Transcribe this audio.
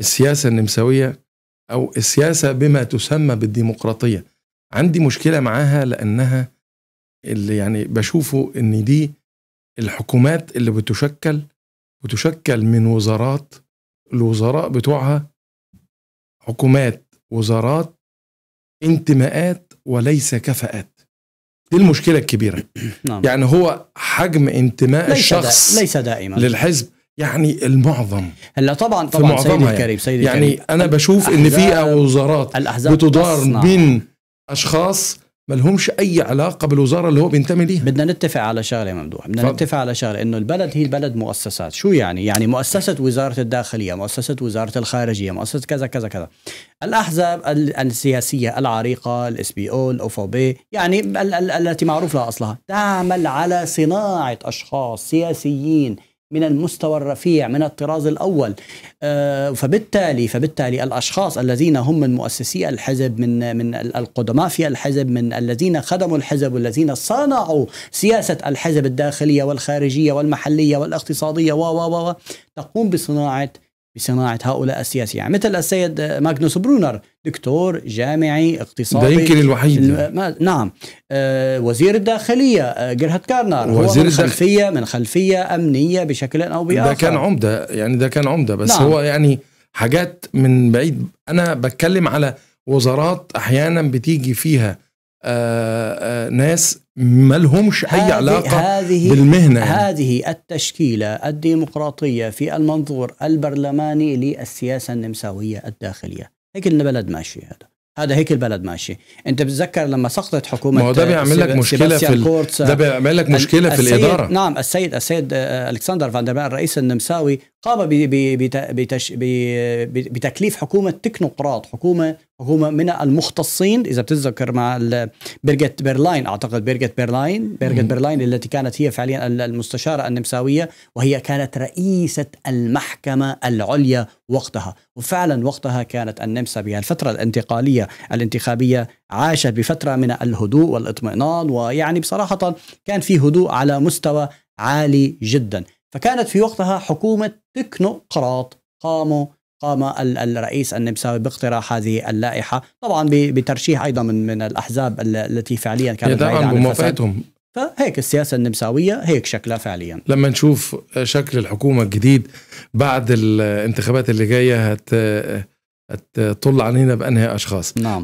السياسه النمساويه او السياسه بما تسمى بالديمقراطيه عندي مشكله معاها لانها اللي يعني بشوفه ان دي الحكومات اللي بتشكل وتشكل من وزارات الوزراء بتوعها حكومات وزارات انتماءات وليس كفاءات دي المشكله الكبيره نعم. يعني هو حجم انتماء ليس الشخص دا... ليس دائما للحزب يعني المعظم هلا طبعا طبعا سيدي الكريم يعني. سيدي يعني الكريم. انا بشوف ان في وزارات بتدار من اشخاص ما لهمش اي علاقه بالوزاره اللي هو بينتمي ليها بدنا نتفق على شغله ممدوح بدنا ف... نتفق على شغله انه البلد هي البلد مؤسسات شو يعني يعني مؤسسه وزاره الداخليه مؤسسه وزاره الخارجيه مؤسسه كذا كذا كذا الاحزاب السياسيه العريقه الاس بي او الاوفو بي يعني التي معروف لها اصلها تعمل على صناعه اشخاص سياسيين من المستوى الرفيع من الطراز الاول آه، فبالتالي فبالتالي الاشخاص الذين هم من مؤسسي الحزب من من القدماء في الحزب من الذين خدموا الحزب والذين صنعوا سياسه الحزب الداخليه والخارجيه والمحليه والاقتصاديه و و و تقوم بصناعه بصناعه هؤلاء السياسيين يعني مثل السيد ماغنوس برونر دكتور جامعي اقتصادي ده يمكن الوحيد ما نعم آه وزير الداخليه آه جيرهارد كارنر وزير هو من خلفيه الداخل... من خلفيه امنيه بشكل او باخر ده كان عمده يعني ده كان عمده بس نعم. هو يعني حاجات من بعيد انا بتكلم على وزارات احيانا بتيجي فيها آه، آه، ناس ما لهمش اي علاقه هذه بالمهنه يعني. هذه التشكيله الديمقراطيه في المنظور البرلماني للسياسه النمساويه الداخليه هيك البلد ماشي هذا هذا هيك البلد ماشي انت بتتذكر لما سقطت حكومه ما هو ده بيعمل لك مشكله في ال... ده بيعمل لك مشكله في الاداره نعم السيد السيد الكسندر فاندربان الرئيس النمساوي قام بتكليف حكومه تكنوقراط حكومه حكومه من المختصين اذا بتتذكر مع بيرجت بيرلاين اعتقد بيرجت بيرلاين بيرجت بيرلاين التي كانت هي فعليا المستشاره النمساويه وهي كانت رئيسه المحكمه العليا وقتها وفعلا وقتها كانت النمسا بهالفتره الانتقاليه الانتخابيه عاشت بفتره من الهدوء والاطمئنان ويعني بصراحه كان في هدوء على مستوى عالي جدا فكانت في وقتها حكومة تكنوقراط قاموا قام الرئيس النمساوي باقتراح هذه اللائحة طبعا بترشيح أيضا من, من الأحزاب التي فعليا كانت بعيدة عن بموافقتهم فهيك السياسة النمساوية هيك شكلها فعليا لما نشوف شكل الحكومة الجديد بعد الانتخابات اللي جاية هت... هتطل علينا بأنهي أشخاص نعم